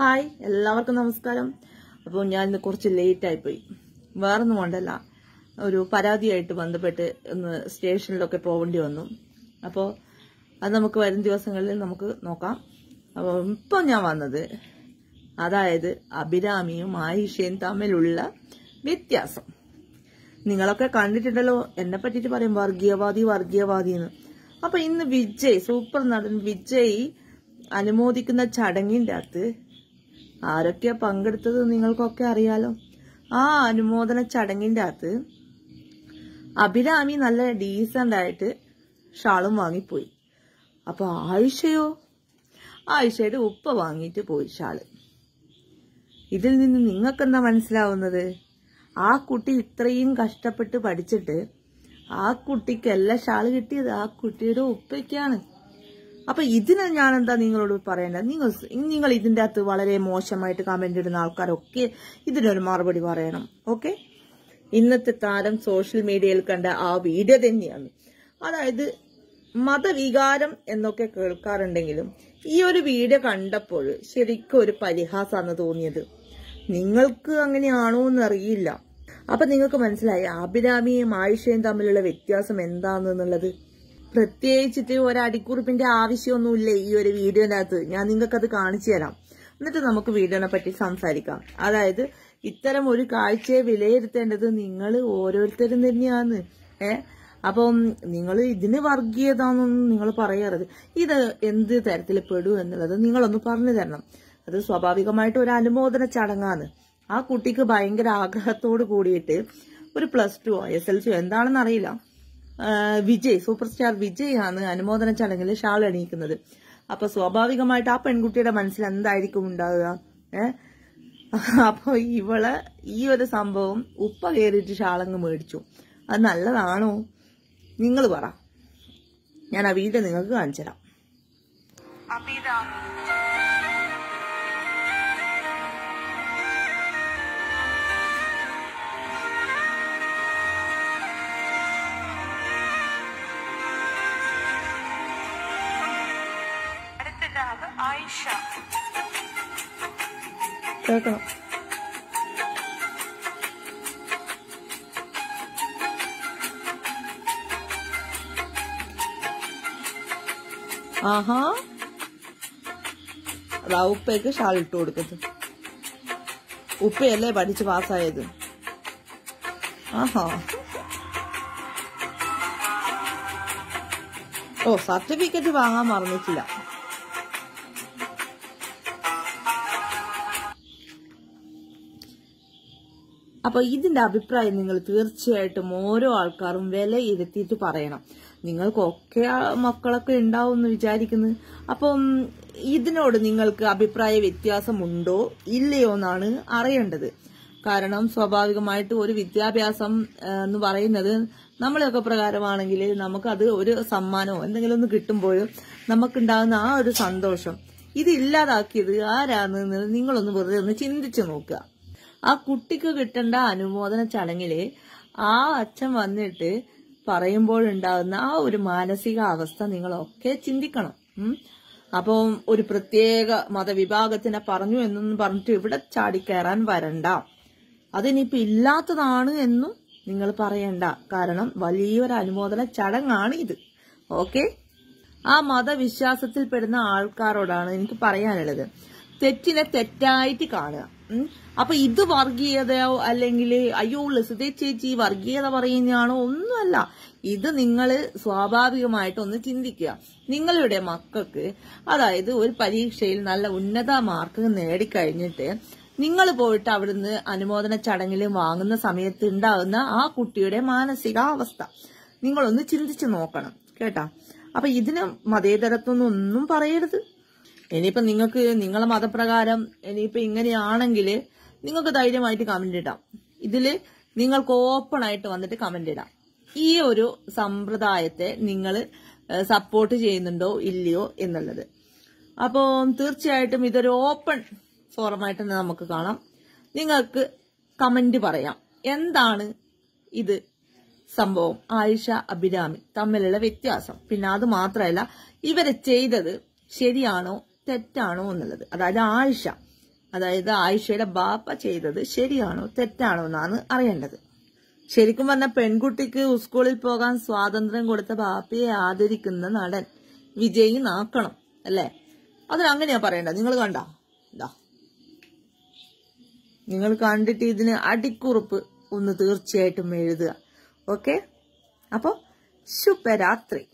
hi എല്ലാവർക്കും നമസ്കാരം അപ്പോൾ ഞാൻ ഇന്ന് കുറച്ച് ലേറ്റായി പോയി വേറൊന്നും കൊണ്ടല്ല ഒരു പരാതിയായിട്ട് ബന്ധപ്പെട്ട് ഒന്ന് സ്റ്റേഷനിലൊക്കെ പോകേണ്ടി വന്നു അപ്പോൾ അത് നമുക്ക് വരും ദിവസങ്ങളിൽ നമുക്ക് നോക്കാം അപ്പോൾ ഇപ്പം ഞാൻ വന്നത് അതായത് അഭിരാമിയും ആയിഷയും തമ്മിലുള്ള വ്യത്യാസം നിങ്ങളൊക്കെ കണ്ടിട്ടുണ്ടല്ലോ എന്നെ പറ്റിയിട്ട് പറയും വർഗീയവാദി വർഗീയവാദി എന്ന് അപ്പോൾ ഇന്ന് വിജയ് സൂപ്പർ നടൻ വിജയ് അനുമോദിക്കുന്ന ചടങ്ങിൻ്റെ അകത്ത് ആരൊക്കെയാ പങ്കെടുത്തത് നിങ്ങൾക്കൊക്കെ അറിയാലോ ആ അനുമോദന ചടങ്ങിന്റെ അകത്ത് അഭിരാമി നല്ല ഡീസന്റ് ആയിട്ട് ഷാളും വാങ്ങിപ്പോയി അപ്പൊ ആയിഷയോ ആയിഷയുടെ ഉപ്പ വാങ്ങിയിട്ട് പോയി ഷാള് ഇതിൽ നിന്ന് നിങ്ങൾക്കെന്താ മനസ്സിലാവുന്നത് ആ കുട്ടി ഇത്രയും കഷ്ടപ്പെട്ട് പഠിച്ചിട്ട് ആ കുട്ടിക്കല്ല ഷാള് കിട്ടിയത് ആ കുട്ടിയുടെ ഉപ്പയ്ക്കാണ് അപ്പൊ ഇതിന് ഞാൻ എന്താ നിങ്ങളോട് പറയേണ്ടത് നിങ്ങൾ നിങ്ങൾ ഇതിന്റെ അകത്ത് വളരെ മോശമായിട്ട് കമന്റ് ഇടുന്ന ആൾക്കാരൊക്കെ ഇതിനൊരു മറുപടി പറയണം ഓക്കെ ഇന്നത്തെ താരം സോഷ്യൽ മീഡിയയിൽ കണ്ട ആ വീഡിയോ തന്നെയാണ് അതായത് മതവികാരം എന്നൊക്കെ കേൾക്കാറുണ്ടെങ്കിലും ഈ ഒരു വീഡിയോ കണ്ടപ്പോൾ ശരിക്കും ഒരു പരിഹാസമാണ് തോന്നിയത് നിങ്ങൾക്ക് അങ്ങനെയാണോ എന്നറിയില്ല അപ്പൊ നിങ്ങൾക്ക് മനസ്സിലായി അഭിരാമിയും ആയിഷയും തമ്മിലുള്ള വ്യത്യാസം എന്താണെന്നുള്ളത് പ്രത്യേകിച്ചിട്ട് ഒരടിക്കുറിപ്പിന്റെ ആവശ്യമൊന്നുമില്ല ഈ ഒരു വീഡിയോനകത്ത് ഞാൻ ഞാൻ അത് കാണിച്ചു തരാം എന്നിട്ട് നമുക്ക് വീഡിയോനെ പറ്റി സംസാരിക്കാം അതായത് ഇത്തരം ഒരു കാഴ്ചയെ വിലയിരുത്തേണ്ടത് നിങ്ങൾ ഓരോരുത്തരും തന്നെയാണ് ഏ അപ്പം നിങ്ങൾ ഇതിന് വർഗീയതാന്നൊന്നും നിങ്ങൾ പറയരുത് ഇത് എന്ത് തരത്തിൽ പെടൂ എന്നുള്ളത് നിങ്ങളൊന്ന് പറഞ്ഞു തരണം അത് സ്വാഭാവികമായിട്ട് ഒരു അനുമോദന ചടങ്ങാണ് ആ കുട്ടിക്ക് ഭയങ്കര ആഗ്രഹത്തോട് കൂടിയിട്ട് ഒരു പ്ലസ് ടുവോ എസ് എൽ സിയോ എന്താണെന്ന് അറിയില്ല വിജയ് സൂപ്പർ സ്റ്റാർ വിജയ് ആണ് അനുമോദന ചടങ്ങിൽ ഷാൾ അണിയിക്കുന്നത് അപ്പൊ സ്വാഭാവികമായിട്ട് ആ പെൺകുട്ടിയുടെ മനസ്സിൽ എന്തായിരിക്കും ഉണ്ടാവുക അപ്പൊ അപ്പോൾ ഇവള് ഈ ഒരു സംഭവം ഉപ്പ കയറിയിട്ട് ഷാളങ്ങ് മേടിച്ചു അത് നല്ലതാണോ നിങ്ങൾ പറ ഞാൻ ആ വീട് നിങ്ങൾക്ക് കാണിച്ചു തരാം കേൾക്കണം ആഹാ അതാ ഉപ്പയ്ക്ക് ഷാൾ ഇട്ട് കൊടുക്കത്ത് ഉപ്പയല്ലേ പഠിച്ച് പാസ്സായത് ആഹാ ഓ സർട്ടിഫിക്കറ്റ് വാങ്ങാൻ മറന്നിട്ടില്ല അപ്പൊ ഇതിന്റെ അഭിപ്രായം നിങ്ങൾ തീർച്ചയായിട്ടും ഓരോ ആൾക്കാരും വിലയിരുത്തിയിട്ട് പറയണം നിങ്ങൾക്കൊക്കെ മക്കളൊക്കെ ഉണ്ടാവും എന്ന് വിചാരിക്കുന്നത് അപ്പം ഇതിനോട് നിങ്ങൾക്ക് അഭിപ്രായ വ്യത്യാസമുണ്ടോ ഇല്ലയോ എന്നാണ് അറിയേണ്ടത് കാരണം സ്വാഭാവികമായിട്ട് ഒരു വിദ്യാഭ്യാസം എന്ന് പറയുന്നത് നമ്മളെയൊക്കെ പ്രകാരമാണെങ്കിൽ നമുക്കത് ഒരു സമ്മാനമോ എന്തെങ്കിലും ഒന്ന് കിട്ടുമ്പോഴോ നമുക്കുണ്ടാകുന്ന ആ ഒരു സന്തോഷം ഇത് ഇല്ലാതാക്കിയത് ആരാന്ന് നിങ്ങളൊന്ന് വെറുതെ ഒന്ന് ചിന്തിച്ചു നോക്കുക ആ കുട്ടിക്ക് കിട്ടേണ്ട അനുമോദന ചടങ്ങില് ആ അച്ഛൻ വന്നിട്ട് പറയുമ്പോഴുണ്ടാകുന്ന ആ ഒരു മാനസിക അവസ്ഥ നിങ്ങളൊക്കെ ചിന്തിക്കണം അപ്പം ഒരു പ്രത്യേക മതവിഭാഗത്തിനെ പറഞ്ഞു എന്നൊന്നും പറഞ്ഞിട്ട് ഇവിടെ ചാടിക്കയറാൻ വരണ്ട അതിനിപ്പോ ഇല്ലാത്തതാണ് എന്നും നിങ്ങൾ പറയണ്ട കാരണം വലിയൊരു അനുമോദന ചടങ്ങാണ് ഇത് ഓക്കെ ആ മതവിശ്വാസത്തിൽപ്പെടുന്ന ആൾക്കാരോടാണ് എനിക്ക് പറയാനുള്ളത് തെറ്റിനെ തെറ്റായിട്ട് കാണുക അപ്പൊ ഇത് വർഗീയതയോ അല്ലെങ്കിൽ അയ്യോ ലസിത ചേച്ചി വർഗീയത പറയുന്നതാണോ ഒന്നുമല്ല ഇത് നിങ്ങൾ സ്വാഭാവികമായിട്ടൊന്ന് ചിന്തിക്കുക നിങ്ങളുടെ മക്കൾക്ക് അതായത് ഒരു പരീക്ഷയിൽ നല്ല ഉന്നത മാർക്ക് നേടിക്കഴിഞ്ഞിട്ട് നിങ്ങൾ പോയിട്ട് അവിടുന്ന് അനുമോദന ചടങ്ങിൽ വാങ്ങുന്ന സമയത്ത് ഉണ്ടാകുന്ന ആ കുട്ടിയുടെ മാനസികാവസ്ഥ നിങ്ങളൊന്ന് ചിന്തിച്ചു നോക്കണം കേട്ടാ അപ്പൊ ഇതിന് മതേതരത്വം ഒന്നും പറയരുത് ഇനിയിപ്പൊ നിങ്ങൾക്ക് നിങ്ങളെ മതപ്രകാരം ഇനിയിപ്പൊ ഇങ്ങനെയാണെങ്കിൽ നിങ്ങൾക്ക് ധൈര്യമായിട്ട് കമന്റ് ഇടാം ഇതിൽ നിങ്ങൾക്ക് ഓപ്പൺ ആയിട്ട് വന്നിട്ട് കമന്റ് ഇടാം ഈ ഒരു സമ്പ്രദായത്തെ നിങ്ങൾ സപ്പോർട്ട് ചെയ്യുന്നുണ്ടോ ഇല്ലയോ എന്നുള്ളത് അപ്പോൾ തീർച്ചയായിട്ടും ഇതൊരു ഓപ്പൺ ഫോറമായിട്ട് തന്നെ നമുക്ക് കാണാം നിങ്ങൾക്ക് കമന്റ് പറയാം എന്താണ് ഇത് സംഭവം ആയിഷ അഭിരാമി തമ്മിലുള്ള വ്യത്യാസം പിന്നെ അത് മാത്രമല്ല ഇവരെ ചെയ്തത് ശരിയാണോ തെറ്റാണോ എന്നുള്ളത് അതായത് ആയിഷ അതായത് ആയിഷയുടെ ബാപ്പ ചെയ്തത് ശരിയാണോ തെറ്റാണോ എന്നാണ് അറിയേണ്ടത് ശരിക്കും വന്ന പെൺകുട്ടിക്ക് സ്കൂളിൽ പോകാൻ സ്വാതന്ത്ര്യം കൊടുത്ത ബാപ്പയെ ആദരിക്കുന്ന നടൻ വിജയി നാക്കണം അല്ലേ അതിനങ്ങനെയാ പറയണ്ട നിങ്ങൾ കണ്ട ഇതാ നിങ്ങൾ കണ്ടിട്ട് ഇതിന് അടിക്കുറിപ്പ് ഒന്ന് തീർച്ചയായിട്ടും എഴുതുക ഓക്കെ അപ്പോൾ ശുഭരാത്രി